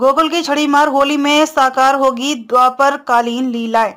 गोकुल की छड़ी मार होली में साकार होगी द्वापर कालीन लीलाएं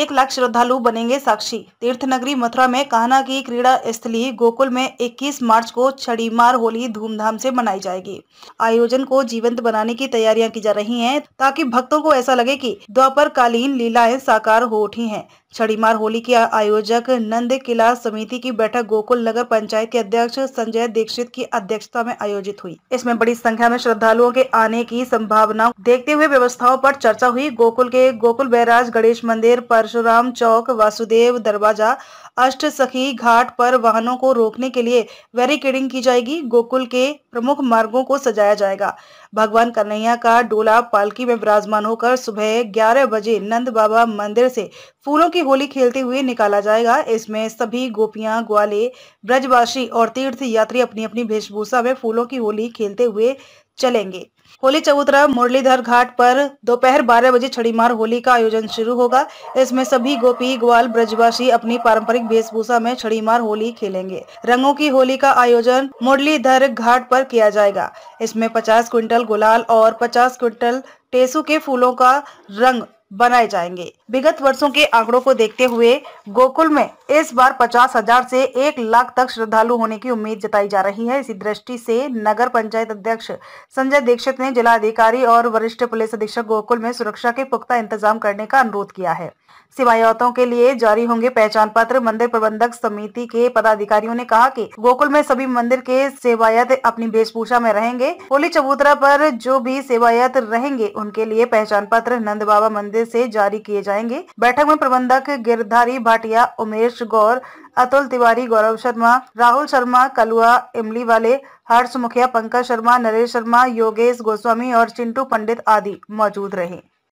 एक लाख श्रद्धालु बनेंगे साक्षी तीर्थ नगरी मथुरा में कहना की क्रीड़ा स्थली गोकुल में 21 मार्च को छड़ीमार होली धूमधाम से मनाई जाएगी आयोजन को जीवंत बनाने की तैयारियां की जा रही हैं ताकि भक्तों को ऐसा लगे कि द्वापर कालीन लीलाएं साकार हो उठी हैं छड़ीमार होली के आयोजक नंद किला समिति की बैठक गोकुल नगर पंचायत के अध्यक्ष संजय दीक्षित की अध्यक्षता में आयोजित हुई इसमें बड़ी संख्या में श्रद्धालुओं के आने की संभावना देखते हुए व्यवस्थाओं पर चर्चा हुई गोकुल के गोकुल बैराज गणेश मंदिर परशुराम चौक वासुदेव दरवाजा अष्ट सखी घाट पर वाहनों को रोकने के लिए बैरिकेडिंग की जाएगी गोकुल के प्रमुख मार्गों को सजाया जाएगा भगवान कन्हैया का डोला पालकी में विराजमान होकर सुबह ग्यारह बजे नंद बाबा मंदिर से फूलों की होली खेलते हुए निकाला जाएगा इसमें सभी गोपियां ग्वाले ब्रजवासी और तीर्थ यात्री अपनी अपनी वेशभूषा में फूलों की होली खेलते हुए चलेंगे होली चबूतरा मुरलीधर घाट पर दोपहर बारह बजे छड़ीमार होली का आयोजन शुरू होगा इसमें सभी गोपी ग्वाल ब्रजवासी अपनी पारंपरिक वेशभूषा में छड़ीमार होली खेलेंगे रंगों की होली का आयोजन मुरलीधर घाट पर किया जाएगा इसमें 50 क्विंटल गुलाल और 50 क्विंटल टेसू के फूलों का रंग बनाए जाएंगे विगत वर्षों के आंकड़ों को देखते हुए गोकुल में इस बार पचास हजार से एक लाख तक श्रद्धालु होने की उम्मीद जताई जा रही है इसी दृष्टि से नगर पंचायत अध्यक्ष संजय दीक्षित ने जिलाधिकारी और वरिष्ठ पुलिस अधीक्षक गोकुल में सुरक्षा के पुख्ता इंतजाम करने का अनुरोध किया है सिवायतों के लिए जारी होंगे पहचान पत्र मंदिर प्रबंधक समिति के पदाधिकारियों ने कहा कि गोकुल में सभी मंदिर के सेवायत अपनी वेशभूषा में रहेंगे होली चबूतरा पर जो भी सेवायत रहेंगे उनके लिए पहचान पत्र नंद बाबा मंदिर हवाले से जारी किए जाएंगे बैठक में प्रबंधक गिरधारी भाटिया उमेश गौर अतुल तिवारी गौरव शर्मा राहुल शर्मा कलुआ इमली वाले हर्ष मुखिया पंकज शर्मा नरेश शर्मा योगेश गोस्वामी और चिंटू पंडित आदि मौजूद रहे